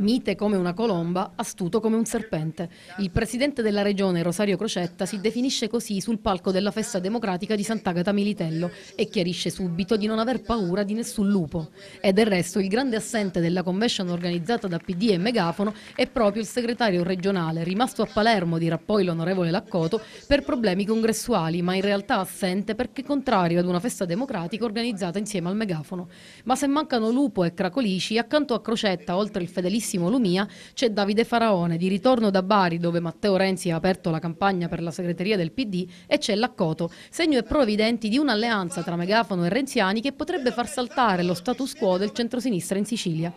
mite come una colomba, astuto come un serpente. Il presidente della regione, Rosario Crocetta, si definisce così sul palco della festa democratica di Sant'Agata Militello e chiarisce subito di non aver paura di nessun lupo. E del resto il grande assente della convention organizzata da PD e Megafono è proprio il segretario regionale, rimasto a Palermo dirà poi l'onorevole Laccoto, per problemi congressuali, ma in realtà assente perché contrario ad una festa democratica organizzata insieme al Megafono. Ma se mancano Lupo e Cracolici, accanto a Crocetta, oltre il fedelissimo Massimo Lumia c'è Davide Faraone di ritorno da Bari dove Matteo Renzi ha aperto la campagna per la segreteria del PD e c'è Laccoto, segno e prove evidenti di un'alleanza tra Megafono e Renziani che potrebbe far saltare lo status quo del centrosinistra in Sicilia.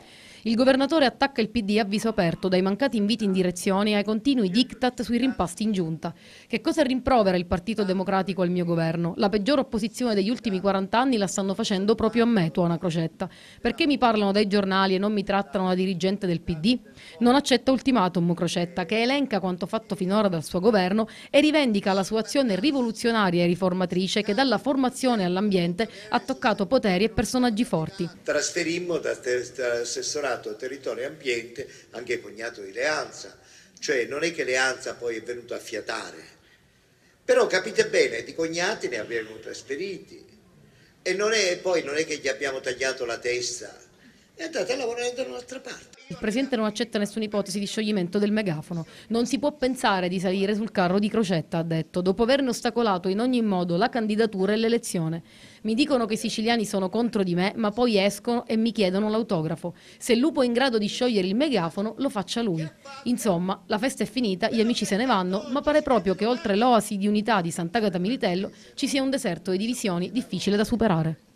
Il governatore attacca il PD a viso aperto dai mancati inviti in direzione ai continui diktat sui rimpasti in giunta. Che cosa rimprovera il Partito Democratico al mio governo? La peggiore opposizione degli ultimi 40 anni la stanno facendo proprio a me, tuona Crocetta. Perché mi parlano dai giornali e non mi trattano da dirigente del PD? Non accetta ultimatum Crocetta, che elenca quanto fatto finora dal suo governo e rivendica la sua azione rivoluzionaria e riformatrice che dalla formazione all'ambiente ha toccato poteri e personaggi forti. Trasferimmo da assessorato passato territorio e ambiente anche cognato di Leanza, cioè non è che Leanza poi è venuto a fiatare, però capite bene, di cognati ne abbiamo trasferiti e non è, poi non è che gli abbiamo tagliato la testa e andata a lavorare da un'altra parte. Il Presidente non accetta nessuna ipotesi di scioglimento del megafono. Non si può pensare di salire sul carro di Crocetta, ha detto, dopo averne ostacolato in ogni modo la candidatura e l'elezione. Mi dicono che i siciliani sono contro di me, ma poi escono e mi chiedono l'autografo. Se il Lupo è in grado di sciogliere il megafono, lo faccia lui. Insomma, la festa è finita, gli amici se ne vanno, ma pare proprio che oltre l'oasi di unità di Sant'Agata Militello ci sia un deserto di divisioni difficile da superare.